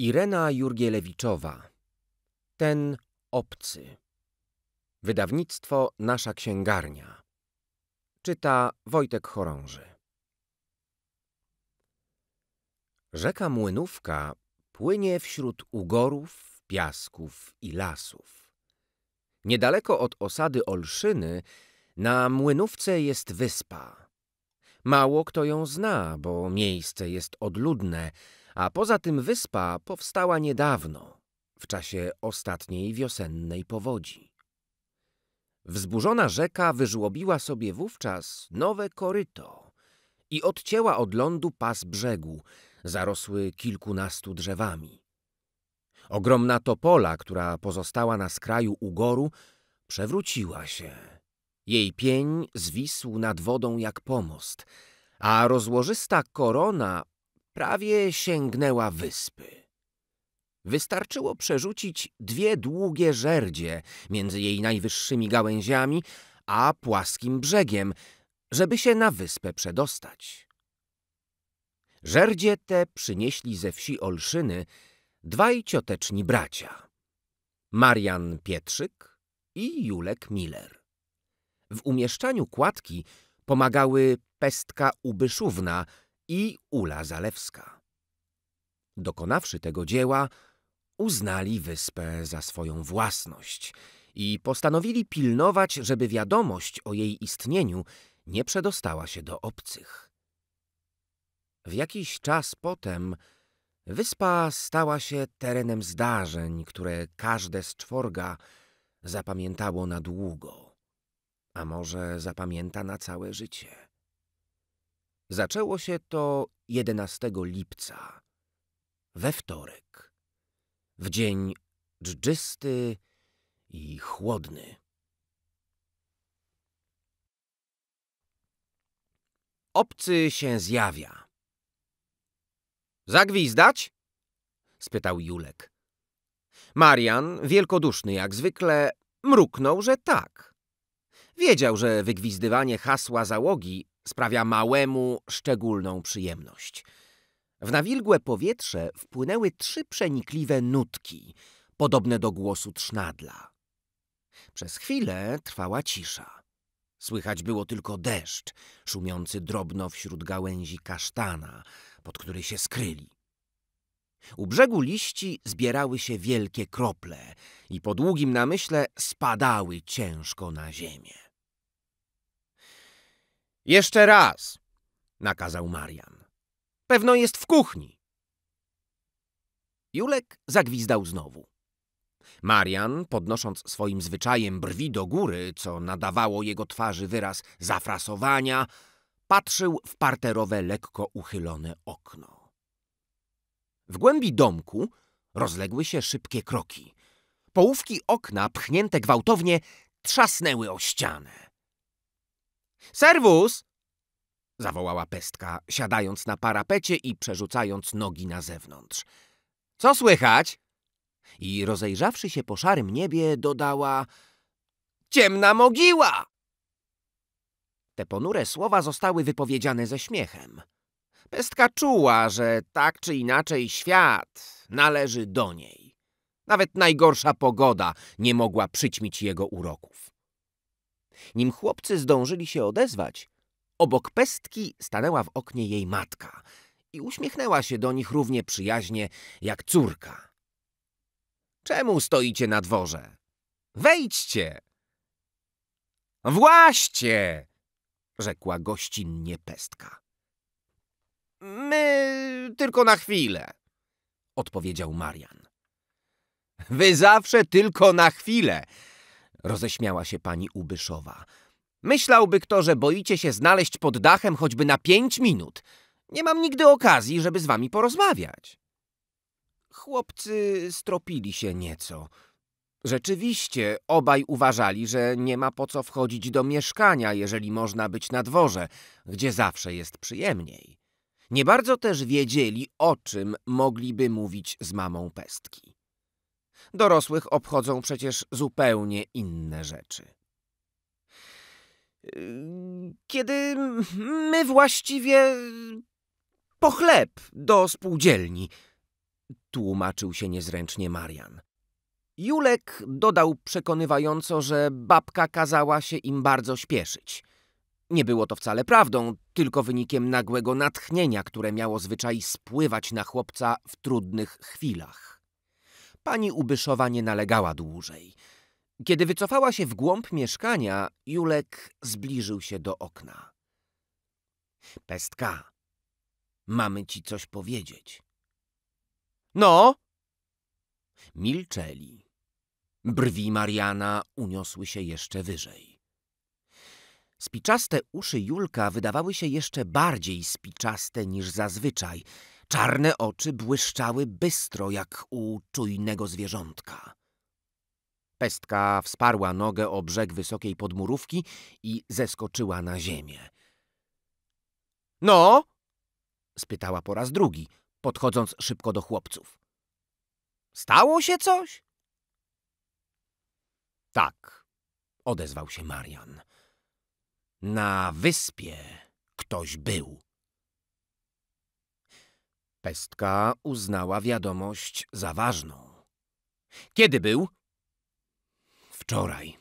Irena Jurgielewiczowa Ten obcy Wydawnictwo Nasza Księgarnia Czyta Wojtek Chorąży Rzeka Młynówka płynie wśród ugorów, piasków i lasów. Niedaleko od osady Olszyny na Młynówce jest wyspa. Mało kto ją zna, bo miejsce jest odludne – a poza tym wyspa powstała niedawno, w czasie ostatniej wiosennej powodzi. Wzburzona rzeka wyżłobiła sobie wówczas nowe koryto i odcięła od lądu pas brzegu, zarosły kilkunastu drzewami. Ogromna topola, która pozostała na skraju ugoru, przewróciła się. Jej pień zwisł nad wodą jak pomost, a rozłożysta korona prawie sięgnęła wyspy. Wystarczyło przerzucić dwie długie żerdzie między jej najwyższymi gałęziami a płaskim brzegiem, żeby się na wyspę przedostać. Żerdzie te przynieśli ze wsi Olszyny dwaj cioteczni bracia. Marian Pietrzyk i Julek Miller. W umieszczaniu kładki pomagały pestka ubyszówna – i Ula Zalewska. Dokonawszy tego dzieła, uznali wyspę za swoją własność i postanowili pilnować, żeby wiadomość o jej istnieniu nie przedostała się do obcych. W jakiś czas potem wyspa stała się terenem zdarzeń, które każde z czworga zapamiętało na długo, a może zapamięta na całe życie. Zaczęło się to 11 lipca, we wtorek, w dzień dżdżysty i chłodny. Obcy się zjawia. Zagwizdać? spytał Julek. Marian, wielkoduszny jak zwykle, mruknął, że tak. Wiedział, że wygwizdywanie hasła załogi Sprawia małemu szczególną przyjemność. W nawilgłe powietrze wpłynęły trzy przenikliwe nutki, podobne do głosu trznadla. Przez chwilę trwała cisza. Słychać było tylko deszcz, szumiący drobno wśród gałęzi kasztana, pod który się skryli. U brzegu liści zbierały się wielkie krople i po długim namyśle spadały ciężko na ziemię. Jeszcze raz! nakazał Marian. Pewno jest w kuchni. Julek zagwizdał znowu. Marian, podnosząc swoim zwyczajem brwi do góry, co nadawało jego twarzy wyraz zafrasowania, patrzył w parterowe, lekko uchylone okno. W głębi domku rozległy się szybkie kroki. Połówki okna, pchnięte gwałtownie, trzasnęły o ścianę. Serwus! zawołała pestka, siadając na parapecie i przerzucając nogi na zewnątrz. Co słychać? I rozejrzawszy się po szarym niebie, dodała Ciemna mogiła! Te ponure słowa zostały wypowiedziane ze śmiechem. Pestka czuła, że tak czy inaczej świat należy do niej. Nawet najgorsza pogoda nie mogła przyćmić jego uroków. Nim chłopcy zdążyli się odezwać, obok pestki stanęła w oknie jej matka i uśmiechnęła się do nich równie przyjaźnie jak córka. Czemu stoicie na dworze? Wejdźcie! Właśnie! rzekła gościnnie pestka. My tylko na chwilę, odpowiedział Marian. Wy zawsze tylko na chwilę, roześmiała się pani Ubyszowa. Myślałby kto, że boicie się znaleźć pod dachem choćby na pięć minut. Nie mam nigdy okazji, żeby z wami porozmawiać. Chłopcy stropili się nieco. Rzeczywiście, obaj uważali, że nie ma po co wchodzić do mieszkania, jeżeli można być na dworze, gdzie zawsze jest przyjemniej. Nie bardzo też wiedzieli, o czym mogliby mówić z mamą pestki. Dorosłych obchodzą przecież zupełnie inne rzeczy. Yy, kiedy my właściwie po chleb do spółdzielni, tłumaczył się niezręcznie Marian. Julek dodał przekonywająco, że babka kazała się im bardzo śpieszyć. Nie było to wcale prawdą, tylko wynikiem nagłego natchnienia, które miało zwyczaj spływać na chłopca w trudnych chwilach. Pani Ubyszowa nie nalegała dłużej. Kiedy wycofała się w głąb mieszkania, Julek zbliżył się do okna. Pestka, mamy ci coś powiedzieć. No? Milczeli. Brwi Mariana uniosły się jeszcze wyżej. Spiczaste uszy Julka wydawały się jeszcze bardziej spiczaste niż zazwyczaj – Czarne oczy błyszczały bystro jak u czujnego zwierzątka. Pestka wsparła nogę o brzeg wysokiej podmurówki i zeskoczyła na ziemię. No? spytała po raz drugi, podchodząc szybko do chłopców. Stało się coś? Tak, odezwał się Marian. Na wyspie ktoś był. Pestka uznała wiadomość za ważną. Kiedy był? Wczoraj.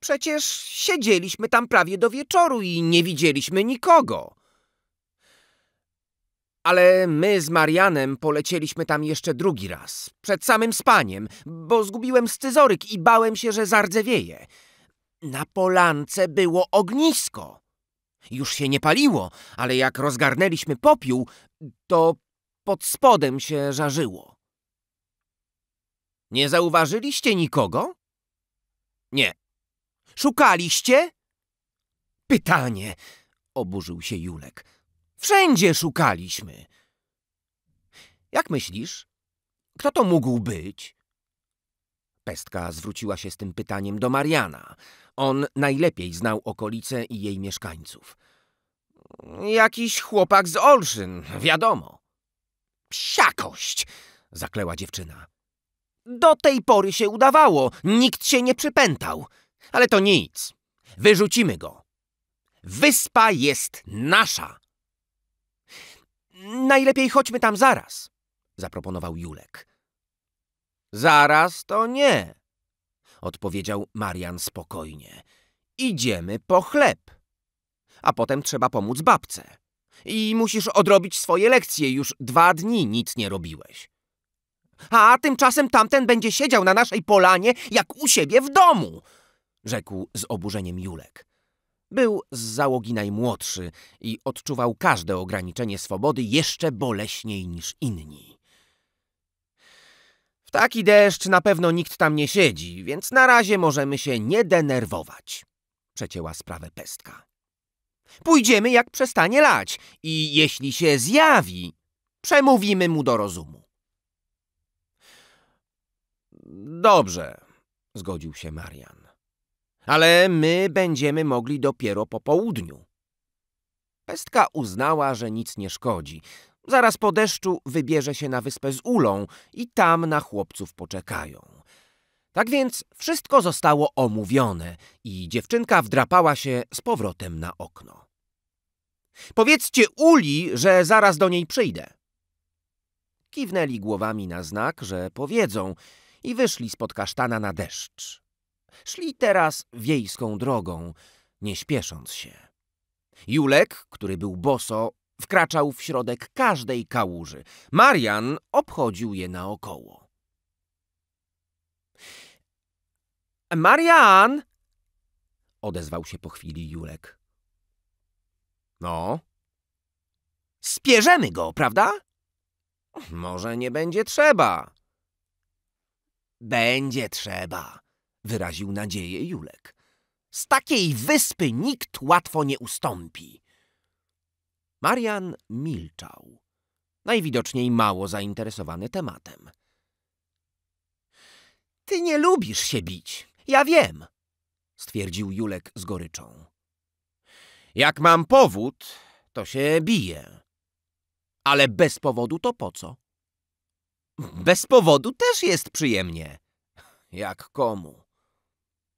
Przecież siedzieliśmy tam prawie do wieczoru i nie widzieliśmy nikogo. Ale my z Marianem polecieliśmy tam jeszcze drugi raz, przed samym spaniem, bo zgubiłem scyzoryk i bałem się, że zardzewieje. Na polance było ognisko. Już się nie paliło, ale jak rozgarnęliśmy popiół, to pod spodem się żarzyło. Nie zauważyliście nikogo? Nie. Szukaliście? Pytanie, oburzył się Julek. Wszędzie szukaliśmy. Jak myślisz, kto to mógł być? Pestka zwróciła się z tym pytaniem do Mariana. On najlepiej znał okolice i jej mieszkańców. Jakiś chłopak z Olszyn, wiadomo. Psiakość! zakleła dziewczyna. Do tej pory się udawało, nikt się nie przypętał. Ale to nic. Wyrzucimy go. Wyspa jest nasza. Najlepiej chodźmy tam zaraz, zaproponował Julek. Zaraz to nie, odpowiedział Marian spokojnie. Idziemy po chleb. A potem trzeba pomóc babce. I musisz odrobić swoje lekcje, już dwa dni nic nie robiłeś. A tymczasem tamten będzie siedział na naszej polanie jak u siebie w domu, rzekł z oburzeniem Julek. Był z załogi najmłodszy i odczuwał każde ograniczenie swobody jeszcze boleśniej niż inni. Taki deszcz na pewno nikt tam nie siedzi, więc na razie możemy się nie denerwować. Przecięła sprawę pestka. Pójdziemy jak przestanie lać i jeśli się zjawi, przemówimy mu do rozumu. Dobrze, zgodził się Marian. Ale my będziemy mogli dopiero po południu. Pestka uznała, że nic nie szkodzi, Zaraz po deszczu wybierze się na wyspę z ulą i tam na chłopców poczekają. Tak więc wszystko zostało omówione i dziewczynka wdrapała się z powrotem na okno. Powiedzcie Uli, że zaraz do niej przyjdę. Kiwnęli głowami na znak, że powiedzą i wyszli spod kasztana na deszcz. Szli teraz wiejską drogą, nie śpiesząc się. Julek, który był boso, Wkraczał w środek każdej kałuży. Marian obchodził je naokoło. Marian! Odezwał się po chwili Julek. No? Spierzemy go, prawda? Może nie będzie trzeba. Będzie trzeba, wyraził nadzieję Julek. Z takiej wyspy nikt łatwo nie ustąpi. Marian milczał, najwidoczniej mało zainteresowany tematem. Ty nie lubisz się bić, ja wiem, stwierdził Julek z goryczą. Jak mam powód, to się biję. Ale bez powodu to po co? Bez powodu też jest przyjemnie. Jak komu?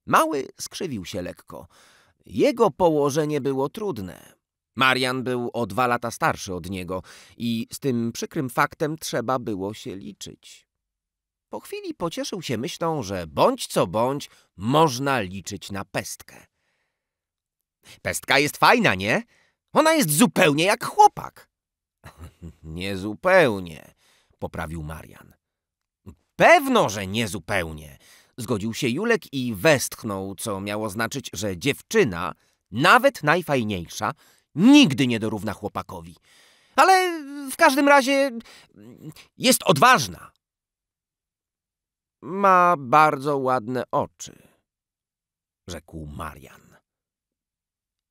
Mały skrzywił się lekko. Jego położenie było trudne. Marian był o dwa lata starszy od niego i z tym przykrym faktem trzeba było się liczyć. Po chwili pocieszył się myślą, że bądź co bądź, można liczyć na pestkę. Pestka jest fajna, nie? Ona jest zupełnie jak chłopak. Niezupełnie, poprawił Marian. Pewno, że niezupełnie. Zgodził się Julek i westchnął, co miało znaczyć, że dziewczyna, nawet najfajniejsza, Nigdy nie dorówna chłopakowi. Ale w każdym razie jest odważna. Ma bardzo ładne oczy, rzekł Marian.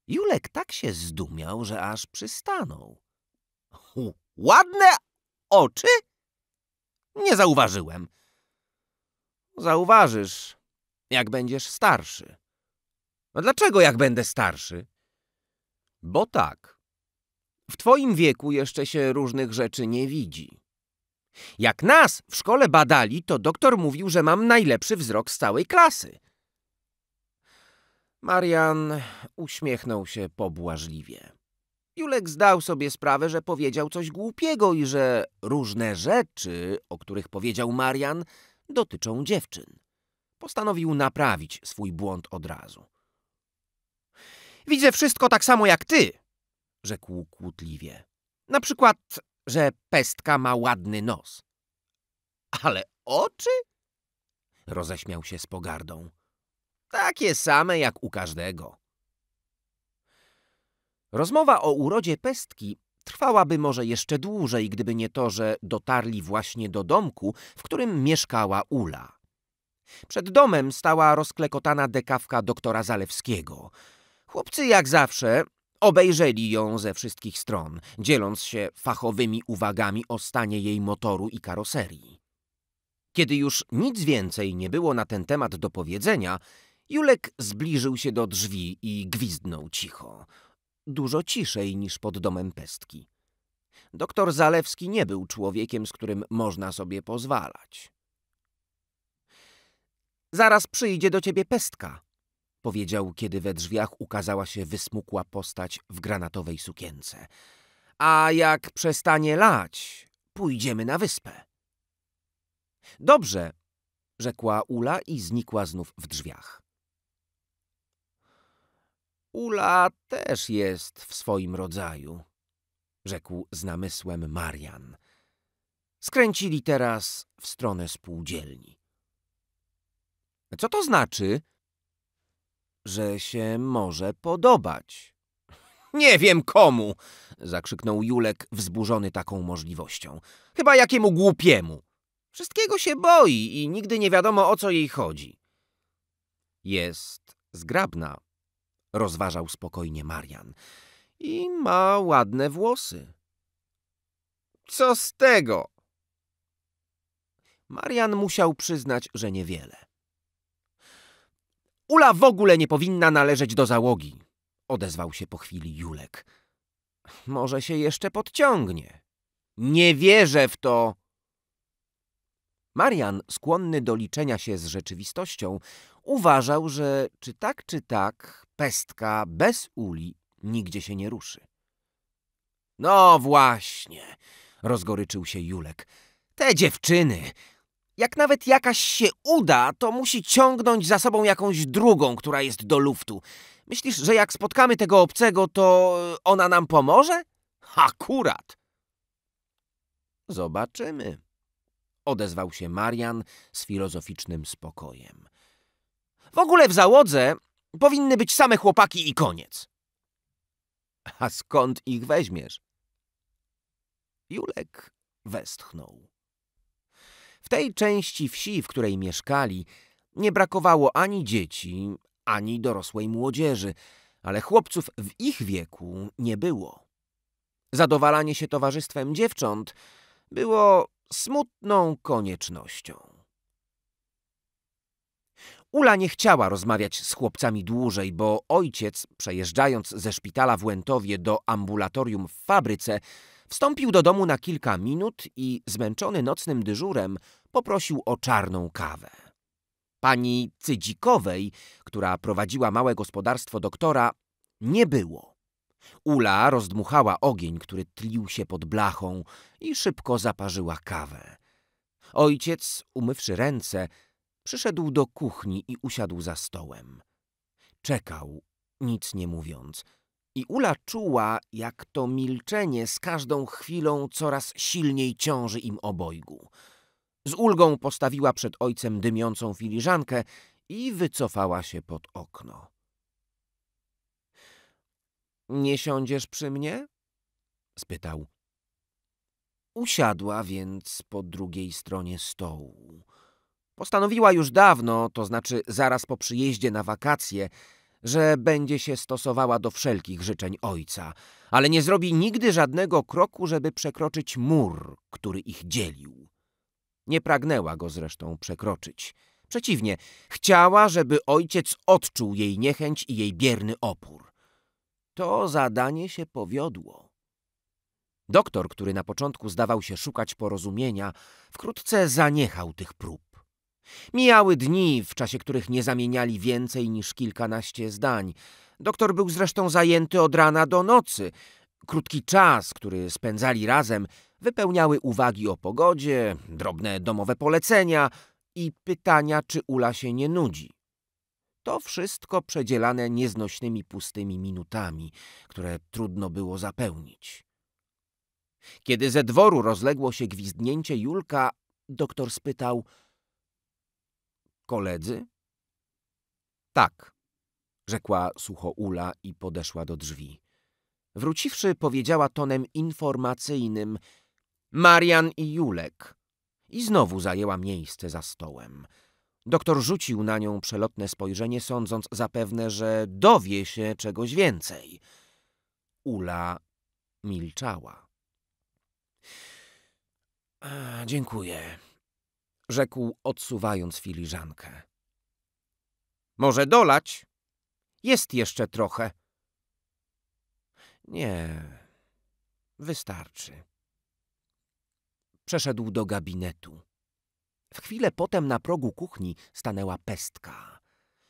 Julek tak się zdumiał, że aż przystanął. Ładne oczy? Nie zauważyłem. Zauważysz, jak będziesz starszy. A dlaczego jak będę starszy? Bo tak. W twoim wieku jeszcze się różnych rzeczy nie widzi. Jak nas w szkole badali, to doktor mówił, że mam najlepszy wzrok z całej klasy. Marian uśmiechnął się pobłażliwie. Julek zdał sobie sprawę, że powiedział coś głupiego i że różne rzeczy, o których powiedział Marian, dotyczą dziewczyn. Postanowił naprawić swój błąd od razu. Widzę wszystko tak samo jak ty, rzekł kłótliwie. Na przykład, że pestka ma ładny nos. Ale oczy? Roześmiał się z pogardą. Takie same jak u każdego. Rozmowa o urodzie pestki trwałaby może jeszcze dłużej, gdyby nie to, że dotarli właśnie do domku, w którym mieszkała Ula. Przed domem stała rozklekotana dekawka doktora Zalewskiego – Chłopcy, jak zawsze, obejrzeli ją ze wszystkich stron, dzieląc się fachowymi uwagami o stanie jej motoru i karoserii. Kiedy już nic więcej nie było na ten temat do powiedzenia, Julek zbliżył się do drzwi i gwizdnął cicho. Dużo ciszej niż pod domem pestki. Doktor Zalewski nie był człowiekiem, z którym można sobie pozwalać. Zaraz przyjdzie do ciebie pestka, powiedział, kiedy we drzwiach ukazała się wysmukła postać w granatowej sukience. A jak przestanie lać, pójdziemy na wyspę. Dobrze, rzekła Ula i znikła znów w drzwiach. Ula też jest w swoim rodzaju, rzekł z namysłem Marian. Skręcili teraz w stronę spółdzielni. Co to znaczy? że się może podobać. Nie wiem komu! zakrzyknął Julek, wzburzony taką możliwością. Chyba jakiemu głupiemu. Wszystkiego się boi i nigdy nie wiadomo, o co jej chodzi. Jest zgrabna, rozważał spokojnie Marian. I ma ładne włosy. Co z tego? Marian musiał przyznać, że niewiele. Ula w ogóle nie powinna należeć do załogi, odezwał się po chwili Julek. Może się jeszcze podciągnie. Nie wierzę w to. Marian, skłonny do liczenia się z rzeczywistością, uważał, że czy tak, czy tak, pestka bez uli nigdzie się nie ruszy. No właśnie, rozgoryczył się Julek. Te dziewczyny jak nawet jakaś się uda, to musi ciągnąć za sobą jakąś drugą, która jest do luftu. Myślisz, że jak spotkamy tego obcego, to e, ona nam pomoże? Akurat. Zobaczymy, odezwał się Marian z filozoficznym spokojem. W ogóle w załodze powinny być same chłopaki i koniec. A skąd ich weźmiesz? Julek westchnął. W tej części wsi, w której mieszkali, nie brakowało ani dzieci, ani dorosłej młodzieży, ale chłopców w ich wieku nie było. Zadowalanie się towarzystwem dziewcząt było smutną koniecznością. Ula nie chciała rozmawiać z chłopcami dłużej, bo ojciec, przejeżdżając ze szpitala w Łętowie do ambulatorium w fabryce, Wstąpił do domu na kilka minut i, zmęczony nocnym dyżurem, poprosił o czarną kawę. Pani Cydzikowej, która prowadziła małe gospodarstwo doktora, nie było. Ula rozdmuchała ogień, który tlił się pod blachą i szybko zaparzyła kawę. Ojciec, umywszy ręce, przyszedł do kuchni i usiadł za stołem. Czekał, nic nie mówiąc – i Ula czuła, jak to milczenie z każdą chwilą coraz silniej ciąży im obojgu. Z ulgą postawiła przed ojcem dymiącą filiżankę i wycofała się pod okno. Nie siądziesz przy mnie? spytał. Usiadła więc po drugiej stronie stołu. Postanowiła już dawno, to znaczy zaraz po przyjeździe na wakacje, że będzie się stosowała do wszelkich życzeń ojca, ale nie zrobi nigdy żadnego kroku, żeby przekroczyć mur, który ich dzielił. Nie pragnęła go zresztą przekroczyć. Przeciwnie, chciała, żeby ojciec odczuł jej niechęć i jej bierny opór. To zadanie się powiodło. Doktor, który na początku zdawał się szukać porozumienia, wkrótce zaniechał tych prób. Mijały dni, w czasie których nie zamieniali więcej niż kilkanaście zdań. Doktor był zresztą zajęty od rana do nocy. Krótki czas, który spędzali razem, wypełniały uwagi o pogodzie, drobne domowe polecenia i pytania, czy Ula się nie nudzi. To wszystko przedzielane nieznośnymi pustymi minutami, które trudno było zapełnić. Kiedy ze dworu rozległo się gwizdnięcie Julka, doktor spytał – Koledzy? Tak, rzekła sucho Ula i podeszła do drzwi. Wróciwszy, powiedziała tonem informacyjnym Marian i Julek. I znowu zajęła miejsce za stołem. Doktor rzucił na nią przelotne spojrzenie, sądząc zapewne, że dowie się czegoś więcej. Ula milczała. Dziękuję, rzekł, odsuwając filiżankę. Może dolać? Jest jeszcze trochę. Nie, wystarczy. Przeszedł do gabinetu. W chwilę potem na progu kuchni stanęła pestka.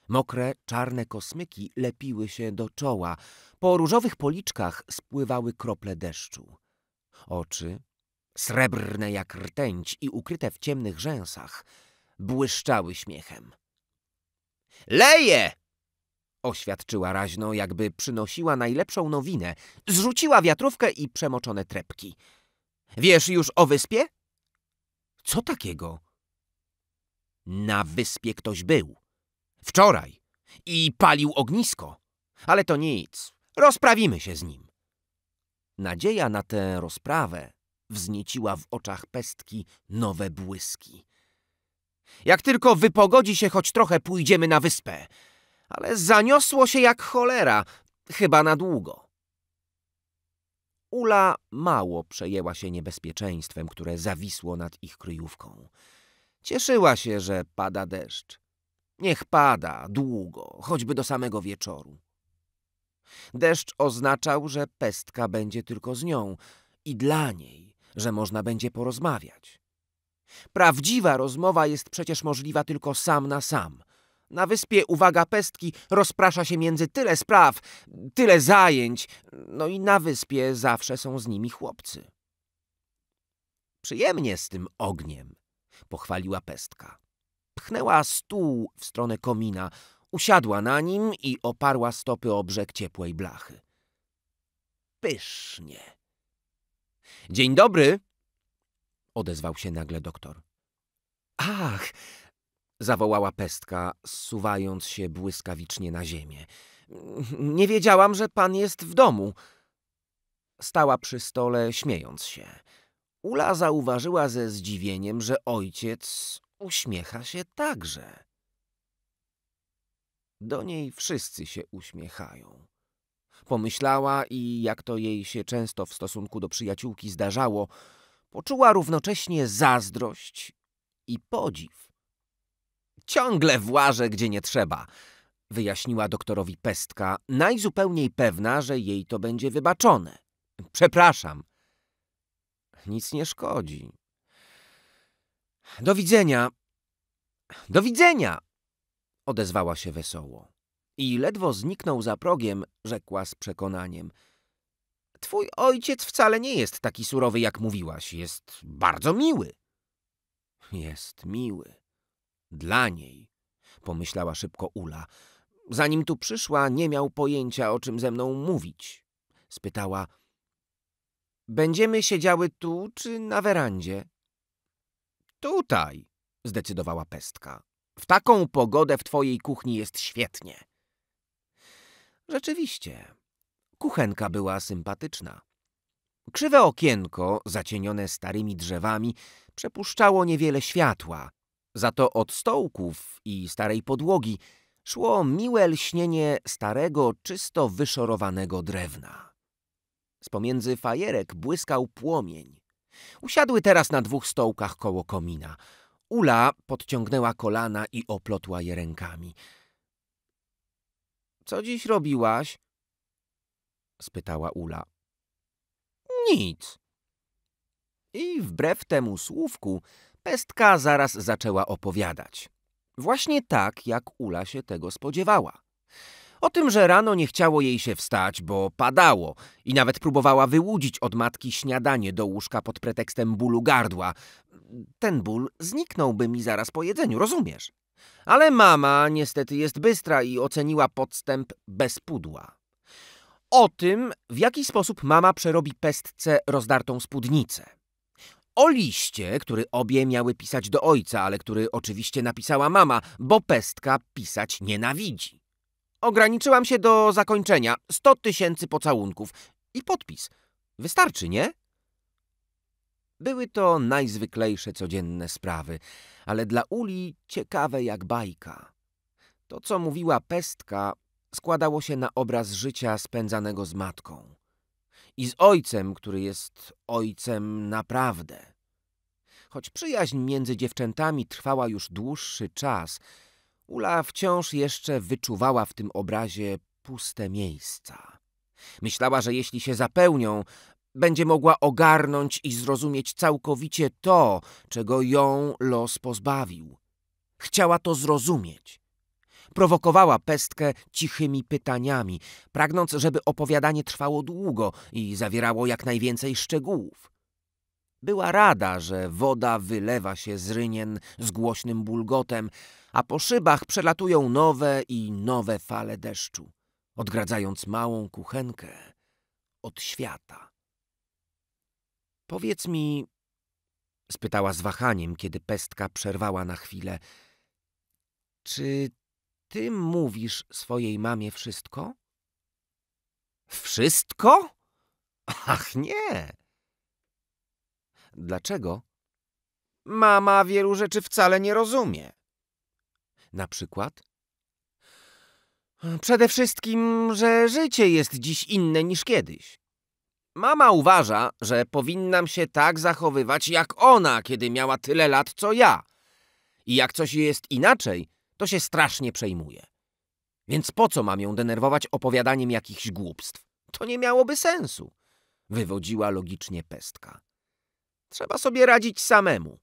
Mokre, czarne kosmyki lepiły się do czoła. Po różowych policzkach spływały krople deszczu. Oczy, srebrne jak rtęć i ukryte w ciemnych rzęsach, błyszczały śmiechem. Leje! oświadczyła raźno, jakby przynosiła najlepszą nowinę. Zrzuciła wiatrówkę i przemoczone trepki. Wiesz już o wyspie? Co takiego? Na wyspie ktoś był. Wczoraj. I palił ognisko. Ale to nic. Rozprawimy się z nim. Nadzieja na tę rozprawę wznieciła w oczach pestki nowe błyski. Jak tylko wypogodzi się choć trochę, pójdziemy na wyspę. Ale zaniosło się jak cholera, chyba na długo. Ula mało przejęła się niebezpieczeństwem, które zawisło nad ich kryjówką. Cieszyła się, że pada deszcz. Niech pada długo, choćby do samego wieczoru. Deszcz oznaczał, że pestka będzie tylko z nią i dla niej, że można będzie porozmawiać. Prawdziwa rozmowa jest przecież możliwa tylko sam na sam. Na wyspie uwaga pestki rozprasza się między tyle spraw, tyle zajęć, no i na wyspie zawsze są z nimi chłopcy. Przyjemnie z tym ogniem, pochwaliła pestka. Pchnęła stół w stronę komina, usiadła na nim i oparła stopy o brzeg ciepłej blachy. Pysznie. Dzień dobry! odezwał się nagle doktor. Ach! zawołała pestka, suwając się błyskawicznie na ziemię. Nie wiedziałam, że pan jest w domu. Stała przy stole, śmiejąc się. Ula zauważyła ze zdziwieniem, że ojciec uśmiecha się także. Do niej wszyscy się uśmiechają. Pomyślała i, jak to jej się często w stosunku do przyjaciółki zdarzało, poczuła równocześnie zazdrość i podziw. Ciągle włażę, gdzie nie trzeba, wyjaśniła doktorowi Pestka, najzupełniej pewna, że jej to będzie wybaczone. Przepraszam. Nic nie szkodzi. Do widzenia. Do widzenia, odezwała się wesoło i ledwo zniknął za progiem, rzekła z przekonaniem. Twój ojciec wcale nie jest taki surowy, jak mówiłaś. Jest bardzo miły. Jest miły. Dla niej, pomyślała szybko Ula. Zanim tu przyszła, nie miał pojęcia, o czym ze mną mówić. Spytała, będziemy siedziały tu czy na werandzie? Tutaj, zdecydowała pestka. W taką pogodę w twojej kuchni jest świetnie. Rzeczywiście, kuchenka była sympatyczna. Krzywe okienko, zacienione starymi drzewami, przepuszczało niewiele światła. Za to od stołków i starej podłogi szło miłe lśnienie starego, czysto wyszorowanego drewna. Z pomiędzy fajerek błyskał płomień. Usiadły teraz na dwóch stołkach koło komina. Ula podciągnęła kolana i oplotła je rękami. Co dziś robiłaś? spytała Ula. Nic. I wbrew temu słówku, pestka zaraz zaczęła opowiadać. Właśnie tak, jak Ula się tego spodziewała. O tym, że rano nie chciało jej się wstać, bo padało i nawet próbowała wyłudzić od matki śniadanie do łóżka pod pretekstem bólu gardła. Ten ból zniknąłby mi zaraz po jedzeniu, rozumiesz? Ale mama niestety jest bystra i oceniła podstęp bez pudła. O tym, w jaki sposób mama przerobi pestce rozdartą spódnicę. O liście, który obie miały pisać do ojca, ale który oczywiście napisała mama, bo pestka pisać nienawidzi. Ograniczyłam się do zakończenia 100 tysięcy pocałunków i podpis. Wystarczy, nie? Były to najzwyklejsze codzienne sprawy, ale dla Uli ciekawe jak bajka. To, co mówiła pestka, składało się na obraz życia spędzanego z matką i z ojcem, który jest ojcem naprawdę. Choć przyjaźń między dziewczętami trwała już dłuższy czas, Ula wciąż jeszcze wyczuwała w tym obrazie puste miejsca. Myślała, że jeśli się zapełnią, będzie mogła ogarnąć i zrozumieć całkowicie to, czego ją los pozbawił. Chciała to zrozumieć. Prowokowała pestkę cichymi pytaniami, pragnąc, żeby opowiadanie trwało długo i zawierało jak najwięcej szczegółów. Była rada, że woda wylewa się z rynien z głośnym bulgotem, a po szybach przelatują nowe i nowe fale deszczu, odgradzając małą kuchenkę od świata. Powiedz mi, spytała z wahaniem, kiedy pestka przerwała na chwilę, czy ty mówisz swojej mamie wszystko? Wszystko? Ach nie! Dlaczego? Mama wielu rzeczy wcale nie rozumie. Na przykład? Przede wszystkim, że życie jest dziś inne niż kiedyś. Mama uważa, że powinnam się tak zachowywać jak ona, kiedy miała tyle lat co ja. I jak coś jest inaczej, to się strasznie przejmuje. Więc po co mam ją denerwować opowiadaniem jakichś głupstw? To nie miałoby sensu, wywodziła logicznie pestka. Trzeba sobie radzić samemu.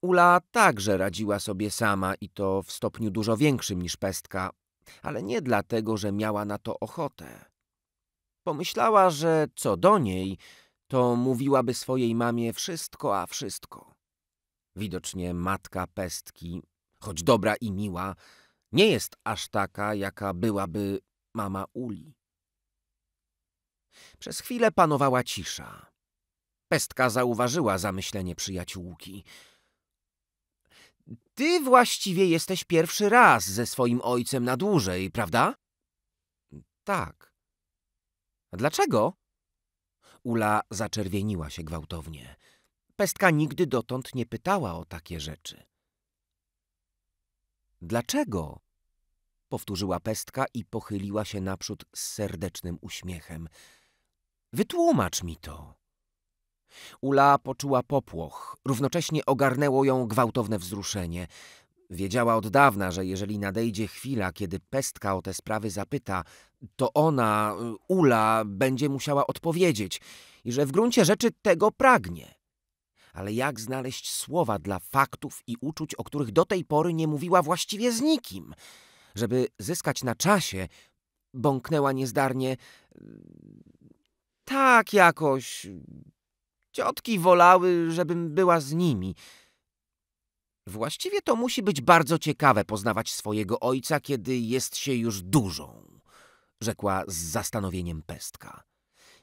Ula także radziła sobie sama i to w stopniu dużo większym niż pestka, ale nie dlatego, że miała na to ochotę. Pomyślała, że co do niej, to mówiłaby swojej mamie wszystko a wszystko. Widocznie matka pestki, choć dobra i miła, nie jest aż taka, jaka byłaby mama Uli. Przez chwilę panowała cisza. Pestka zauważyła zamyślenie przyjaciółki. Ty właściwie jesteś pierwszy raz ze swoim ojcem na dłużej, prawda? Tak. Dlaczego? Ula zaczerwieniła się gwałtownie. Pestka nigdy dotąd nie pytała o takie rzeczy. Dlaczego? Powtórzyła pestka i pochyliła się naprzód z serdecznym uśmiechem. Wytłumacz mi to. Ula poczuła popłoch, równocześnie ogarnęło ją gwałtowne wzruszenie. Wiedziała od dawna, że jeżeli nadejdzie chwila, kiedy pestka o te sprawy zapyta, to ona, y, Ula, będzie musiała odpowiedzieć i że w gruncie rzeczy tego pragnie. Ale jak znaleźć słowa dla faktów i uczuć, o których do tej pory nie mówiła właściwie z nikim? Żeby zyskać na czasie, bąknęła niezdarnie. Tak jakoś. Ciotki wolały, żebym była z nimi. Właściwie to musi być bardzo ciekawe poznawać swojego ojca, kiedy jest się już dużą, rzekła z zastanowieniem pestka.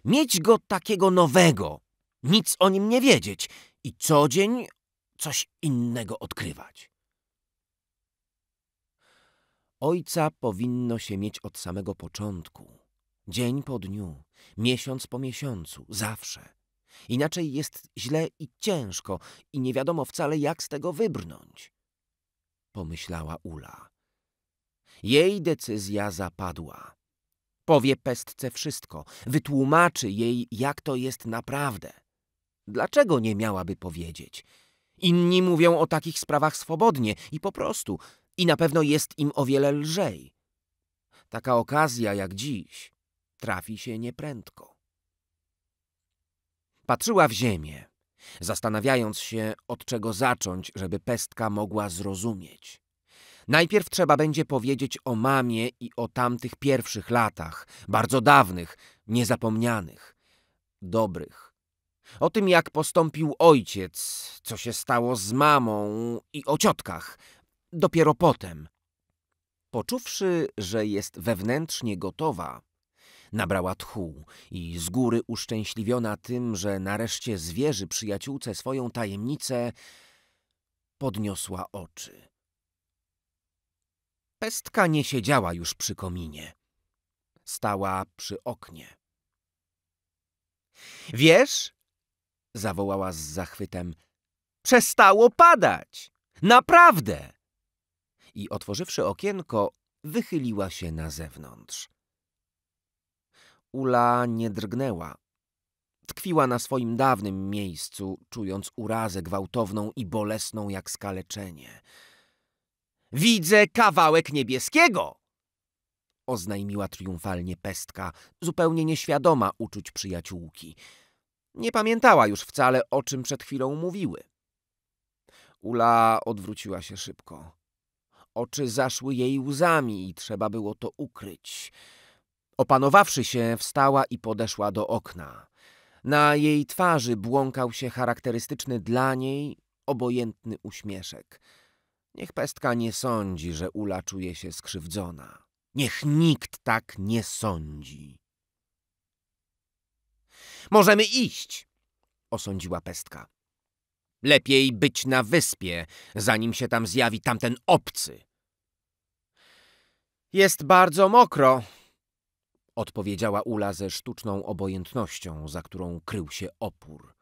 Mieć go takiego nowego, nic o nim nie wiedzieć i co dzień coś innego odkrywać. Ojca powinno się mieć od samego początku, dzień po dniu, miesiąc po miesiącu, zawsze – Inaczej jest źle i ciężko i nie wiadomo wcale, jak z tego wybrnąć. Pomyślała Ula. Jej decyzja zapadła. Powie pestce wszystko, wytłumaczy jej, jak to jest naprawdę. Dlaczego nie miałaby powiedzieć? Inni mówią o takich sprawach swobodnie i po prostu, i na pewno jest im o wiele lżej. Taka okazja jak dziś trafi się nieprędko. Patrzyła w ziemię, zastanawiając się, od czego zacząć, żeby pestka mogła zrozumieć. Najpierw trzeba będzie powiedzieć o mamie i o tamtych pierwszych latach, bardzo dawnych, niezapomnianych, dobrych. O tym, jak postąpił ojciec, co się stało z mamą i o ciotkach. Dopiero potem. Poczuwszy, że jest wewnętrznie gotowa, Nabrała tchu i z góry uszczęśliwiona tym, że nareszcie zwierzy przyjaciółce swoją tajemnicę, podniosła oczy. Pestka nie siedziała już przy kominie. Stała przy oknie. Wiesz, zawołała z zachwytem, przestało padać! Naprawdę! I otworzywszy okienko, wychyliła się na zewnątrz. Ula nie drgnęła. Tkwiła na swoim dawnym miejscu, czując urazę gwałtowną i bolesną jak skaleczenie. Widzę kawałek niebieskiego! oznajmiła triumfalnie pestka, zupełnie nieświadoma uczuć przyjaciółki. Nie pamiętała już wcale, o czym przed chwilą mówiły. Ula odwróciła się szybko. Oczy zaszły jej łzami i trzeba było to ukryć. Opanowawszy się, wstała i podeszła do okna. Na jej twarzy błąkał się charakterystyczny dla niej obojętny uśmieszek. Niech pestka nie sądzi, że Ula czuje się skrzywdzona. Niech nikt tak nie sądzi. Możemy iść, osądziła pestka. Lepiej być na wyspie, zanim się tam zjawi tamten obcy. Jest bardzo mokro, odpowiedziała Ula ze sztuczną obojętnością, za którą krył się opór.